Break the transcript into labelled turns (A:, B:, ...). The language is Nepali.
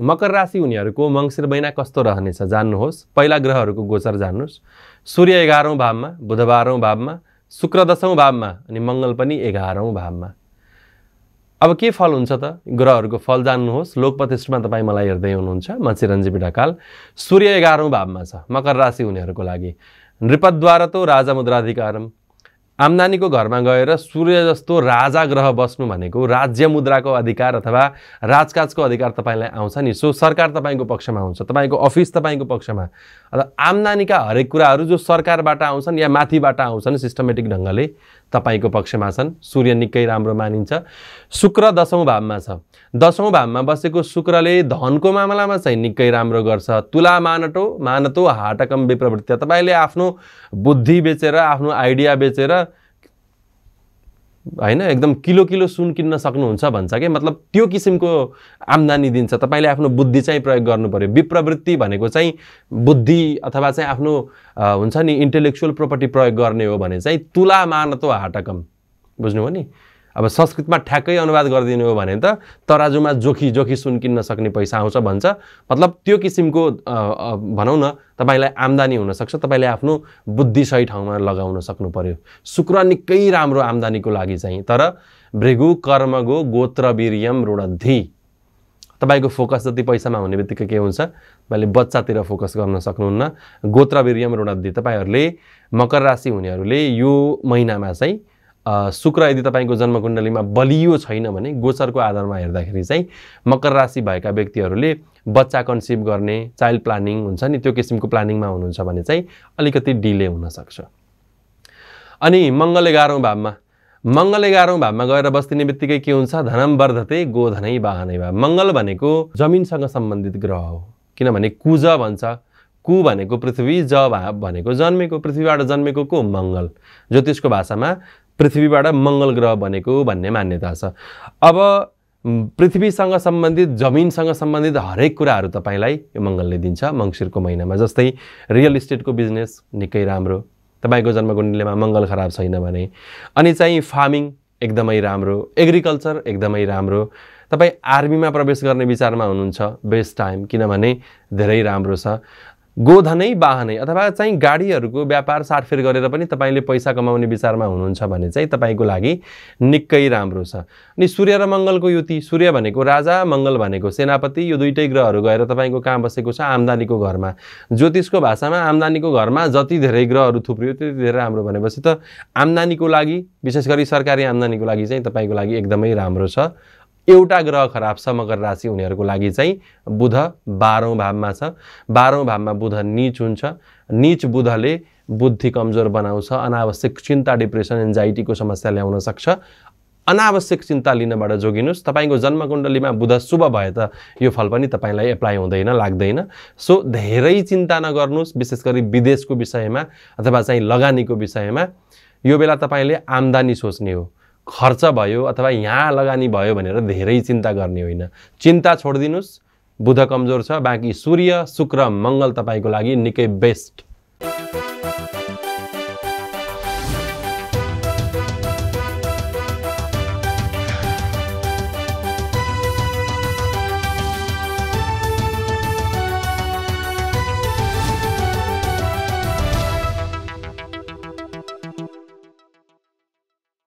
A: मकर राशि हुनेहरूको मङ्सिर महिना कस्तो रहनेछ जान्नुहोस् पहिला ग्रहहरूको गोचर जान्नुहोस् सूर्य एघारौँ भावमा बुधबारौँ भावमा शुक्र दसौँ भावमा अनि मङ्गल पनि एघारौँ भावमा अब के फल हुन्छ त ग्रहहरूको फल जान्नुहोस् लोकपतिष्ठमा तपाईँ मलाई हेर्दै हुनुहुन्छ म चिरञ्जीवी ढकाल सूर्य एघारौँ भावमा छ मकर राशि हुनेहरूको लागि राजा मुद्राधिकारम आम्दानीको घरमा गएर सूर्य जस्तो राजा ग्रह बस्नु भनेको राज्य मुद्राको अधिकार अथवा राजकाजको अधिकार तपाईँलाई आउँछ नि सो सरकार तपाईँको पक्षमा हुन्छ तपाईँको अफिस तपाईँको पक्षमा अन्त आम्दानीका हरेक कुराहरू जो सरकारबाट आउँछन् या माथिबाट आउँछन् सिस्टमेटिक ढङ्गले तपाईँको पक्षमा छन् सूर्य निकै राम्रो मानिन्छ शुक्र दसौँ भावमा छ दसौँ भावमा बसेको शुक्रले धनको मामलामा चाहिँ निकै राम्रो गर्छ तुला मानटो मानटो हाटकम विप्रवृत्ति तपाईँले आफ्नो बुद्धि बेचेर आफ्नो आइडिया बेचेर होइन एकदम किलो किलो सुन किन्न सक्नुहुन्छ भन्छ कि मतलब त्यो किसिमको आम्दानी दिन्छ तपाईँले आफ्नो बुद्धि चाहिँ प्रयोग गर्नु पऱ्यो विप्रवृत्ति भनेको चाहिँ बुद्धि अथवा चाहिँ आफ्नो हुन्छ नि इन्टेलेक्चुअल प्रोपर्टी प्रयोग गर्ने हो भने चाहिँ तुला मानतो हाटकम बुझ्नुभयो नि अब संस्कृतमा ठ्याक्कै अनुवाद गरिदिनु हो भने त तराजुमा जोखी जोखी सुन किन्न सक्ने पैसा आउँछ भन्छ मतलब त्यो किसिमको भनौँ न तपाईँलाई आम्दानी हुनसक्छ तपाईँले आफ्नो बुद्धि सही ठाउँमा लगाउन सक्नु पऱ्यो शुक्र निकै राम्रो आम्दानीको लागि चाहिँ तर भृगु कर्मगो गोत्रवीर्यम ऋणधि तपाईँको फोकस जति पैसामा हुने बित्तिकै के हुन्छ तपाईँले बच्चातिर फोकस गर्न सक्नुहुन्न गोत्र गोत्रवीर्यम ऋणधि तपाईँहरूले मकर राशि हुनेहरूले यो महिनामा चाहिँ शुक्र यदि तपाईँको जन्मकुण्डलीमा बलियो छैन भने गोचरको आधारमा हेर्दाखेरि चाहिँ मकर राशि भएका व्यक्तिहरूले बच्चा कन्सिभ गर्ने चाइल्ड प्लानिङ हुन्छ नि त्यो किसिमको प्लानिङमा हुनुहुन्छ भने चाहिँ अलिकति डिले हुनसक्छ अनि मङ्गल एघारौँ भावमा मङ्गल एघारौँ भावमा गएर बस्दिने बित्तिकै के हुन्छ धनम वर्धते गोधनै वाहनै भाव मङ्गल भनेको जमिनसँग सम्बन्धित ग्रह हो किनभने कुज भन्छ कु भनेको पृथ्वी ज भनेको जन्मेको पृथ्वीबाट जन्मेको को मङ्गल ज्योतिषको भाषामा पृथ्वीबाट मङ्गल ग्रह बनेको भन्ने मान्यता छ अब पृथ्वीसँग सम्बन्धित जमिनसँग सम्बन्धित हरेक कुराहरू तपाईँलाई यो मङ्गलले दिन्छ मङ्सिरको महिनामा जस्तै रियल इस्टेटको बिजनेस निकै राम्रो तपाईँको जन्मकुण्डलीमा मङ्गल खराब छैन भने अनि चाहिँ फार्मिङ एकदमै राम्रो एग्रिकल्चर एकदमै राम्रो तपाईँ आर्मीमा प्रवेश गर्ने विचारमा हुनुहुन्छ बेस्ट टाइम किनभने धेरै राम्रो छ गोधनै वाहनै अथवा चाहिँ गाडीहरूको व्यापार साटफेर गरेर पनि तपाईँले पैसा कमाउने विचारमा हुनुहुन्छ भने चाहिँ तपाईँको लागि निकै राम्रो छ अनि सूर्य र मङ्गलको युति सूर्य भनेको राजा मङ्गल भनेको सेनापति यो दुइटै ग्रहहरू गएर तपाईँको कहाँ बसेको छ आम्दानीको घरमा ज्योतिषको भाषामा आम्दानीको घरमा जति धेरै ग्रहहरू थुप्रियो त्यति धेरै राम्रो भनेपछि त आम्दानीको लागि विशेष गरी सरकारी आम्दानीको लागि चाहिँ तपाईँको लागि एकदमै राम्रो छ एउटा ग्रह खराब छ मकर राशि हुनेहरूको लागि चाहिँ बुध बाह्रौँ भावमा छ बाह्रौँ भावमा बुध निच हुन्छ निच बुधले बुद्धि कमजोर बनाउँछ अनावश्यक चिन्ता डिप्रेसन एन्जाइटीको समस्या ल्याउन सक्छ अनावश्यक चिन्ता लिनबाट जोगिनुहोस् तपाईँको जन्मकुण्डलीमा बुध शुभ भए त यो फल पनि तपाईँलाई एप्लाई हुँदैन लाग्दैन सो धेरै चिन्ता नगर्नुहोस् विशेष गरी विदेशको विषयमा अथवा चाहिँ लगानीको विषयमा यो बेला तपाईँले आम्दानी सोच्ने हो खर्च भयो अथवा यहाँ लगानी भयो भनेर धेरै चिन्ता गर्ने होइन चिन्ता छोडिदिनुहोस् बुध कमजोर छ बाँकी सूर्य शुक्र मङ्गल तपाईँको लागि निकै बेस्ट